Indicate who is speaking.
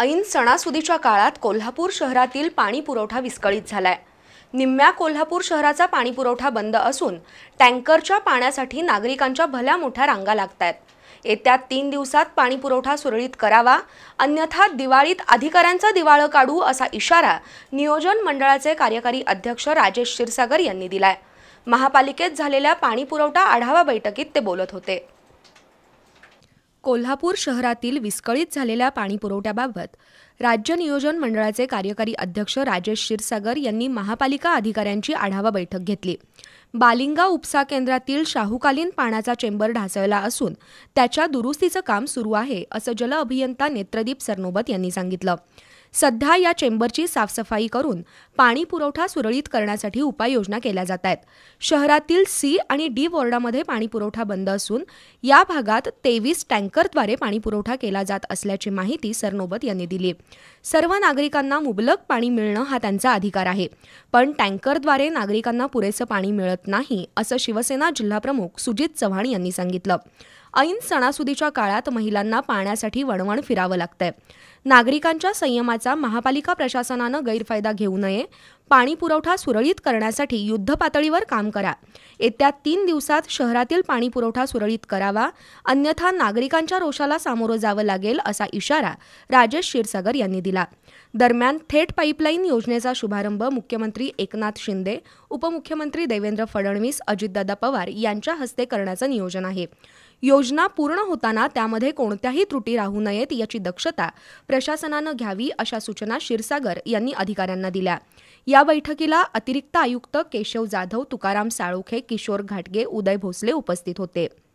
Speaker 1: ऐन सणासुदीच्या काळात कोल्हापूर शहरातील पाणी पुरवठा विस्कळीत झालाय निम्म्या कोल्हापूर शहराचा पाणी पुरवठा बंद असून टँकरच्या पाण्यासाठी नागरिकांच्या भल्या मोठ्या रांगा आहेत येत्या तीन दिवसात पाणी पुरवठा सुरळीत करावा अन्यथा दिवाळीत अधिकाऱ्यांचा दिवाळं काढू असा इशारा नियोजन मंडळाचे कार्यकारी अध्यक्ष राजेश क्षीरसागर यांनी दिलाय महापालिकेत झालेल्या पाणी पुरवठा आढावा बैठकीत ते बोलत होते कोल्हापूर शहरातील विस्कळीत झालेल्या पाणीपुरवठ्याबाबत राज्य नियोजन मंडळाचे कार्यकारी अध्यक्ष राजेश क्षीरसागर यांनी महापालिका अधिकाऱ्यांची आढावा बैठक घेतली बालिंगा उपसा केंद्रातील शाहूकालीन पाण्याचा चेंबर ढासळला असून त्याच्या दुरुस्तीचं काम सुरू आहे असं जल अभियंता नेत्रदीप सरनोबत यांनी सांगितलं सध्या या चेंबरची साफसफाई करून पाणी पुरवठा सुरळीत करण्यासाठी उपाययोजना केल्या जात आहेत शहरातील सी आणि डी वॉर्डामध्ये पाणी पुरवठा बंद असून या भागात तेवीस टँकरद्वारे पाणी पुरवठा केला जात असल्याची माहिती सरनोबत यांनी दिली सर्व नागरिकांना मुबलक पाणी मिळणं हा त्यांचा अधिकार आहे पण टँकरद्वारे नागरिकांना पुरेसं पाणी मिळत नाही असं शिवसेना जिल्हाप्रमुख सुजित चव्हाण यांनी सांगितलं ऐन सणासुदीच्या काळात महिलांना पाण्यासाठी वणवण फिरावं लागतंय नागरिकांच्या संयमाचा महापालिका प्रशासनानं गैरफायदा घेऊ नये पाणी पुरवठा सुरळीत करण्यासाठी युद्धपातळीवर काम करा येत्या तीन दिवसात शहरातील पाणी पुरवठा सुरळीत करावा अन्यथा नागरिकांच्या रोषाला सामोरं जावं लागेल असा इशारा राजेश क्षीरसागर यांनी दिला दरम्यान थेट पाईपलाईन योजनेचा शुभारंभ मुख्यमंत्री एकनाथ शिंदे उपमुख्यमंत्री देवेंद्र फडणवीस अजितदादा पवार यांच्या हस्ते करण्याचं नियोजन आहे योजना पूर्ण होताना त्यामध्ये कोणत्याही त्रुटी राहू नयेत याची दक्षता प्रशासनानं घ्यावी अशा सूचना क्षीरसागर यांनी अधिकाऱ्यांना दिल्या या बैठकीला अतिरिक्त आयुक्त केशव जाधव तुकाराम साळोखे किशोर घाटगे उदय भोसले उपस्थित होते